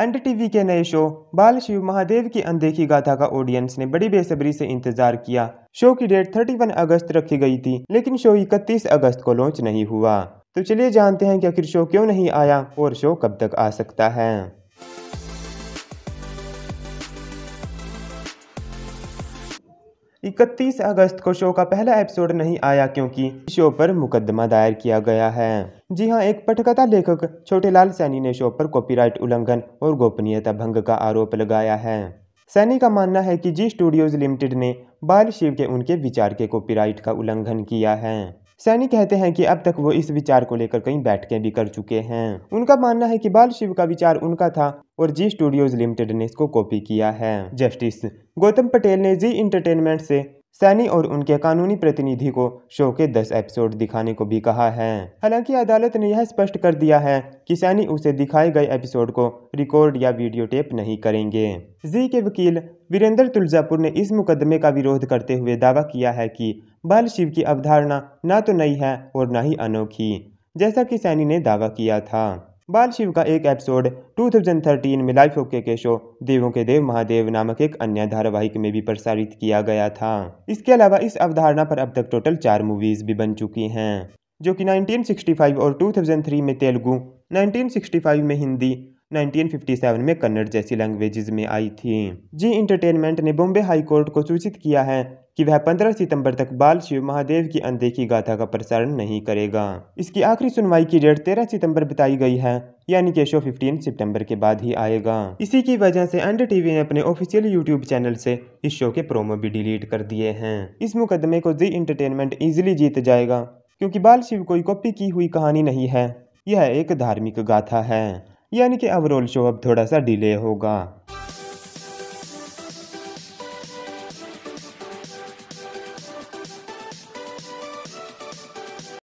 TV के नए show बाल शिव महादेव की अनदेखी गाथा का ऑडियंस ने बड़ी बेसब्री से इंतजार किया शो की डेट 31 अगस्त रखी गई थी लेकिन शो इकतीस अगस्त को लॉन्च नहीं हुआ तो चलिए जानते हैं कि आखिर शो क्यों नहीं आया और शो कब तक आ सकता है इकतीस अगस्त को शो का पहला एपिसोड नहीं आया क्योंकि शो पर मुकदमा दायर किया गया है जी हाँ एक पटकथा लेखक छोटेलाल सैनी ने शो पर कॉपीराइट उल्लंघन और गोपनीयता भंग का आरोप लगाया है सैनी का मानना है कि जी स्टूडियोज लिमिटेड ने बाल शिव के उनके विचार के कॉपीराइट का उल्लंघन किया है सैनी कहते हैं कि अब तक वो इस विचार को लेकर कई बैठकें भी कर चुके हैं उनका मानना है कि बाल शिव का विचार उनका था और जी स्टूडियोज लिमिटेड ने इसको कॉपी किया है जस्टिस गौतम पटेल ने जी इंटरटेनमेंट से सैनी और उनके कानूनी प्रतिनिधि को शो के दस एपिसोड दिखाने को भी कहा है हालांकि अदालत ने यह स्पष्ट कर दिया है कि सैनी उसे दिखाए गए एपिसोड को रिकॉर्ड या वीडियो टेप नहीं करेंगे जी के वकील वीरेंद्र तुलजापुर ने इस मुकदमे का विरोध करते हुए दावा किया है कि बाल शिव की अवधारणा न तो नई है और न ही अनोखी जैसा कि सैनी ने दावा किया था बाल शिव का एक एपिसोड 2013 में लाइफ ओके के शो देवों के देव महादेव नामक एक अन्य धारावाहिक में भी प्रसारित किया गया था इसके अलावा इस अवधारणा पर अब तक टोटल चार मूवीज भी बन चुकी हैं जो कि 1965 और 2003 में तेलुगु 1965 में हिंदी 1957 में कन्नड़ जैसी लैंग्वेजेज में आई थी जी इंटरटेनमेंट ने बॉम्बे हाई कोर्ट को सूचित किया है कि वह 15 सितंबर तक बाल शिव महादेव की अनदेखी गाथा का प्रसारण नहीं करेगा इसकी आखिरी सुनवाई की डेट 13 सितंबर बताई गई है यानी कि शो 15 सितंबर के बाद ही आएगा इसी की वजह से एंड टीवी ने अपने ऑफिशियल यूट्यूब चैनल से इस शो के प्रोमो भी डिलीट कर दिए हैं इस मुकदमे को जी इंटरटेनमेंट इजिली जीत जाएगा क्योंकि बाल शिव कोई कॉपी की हुई कहानी नहीं है यह एक धार्मिक गाथा है यानी कि रोल शो अब थोड़ा सा डिले होगा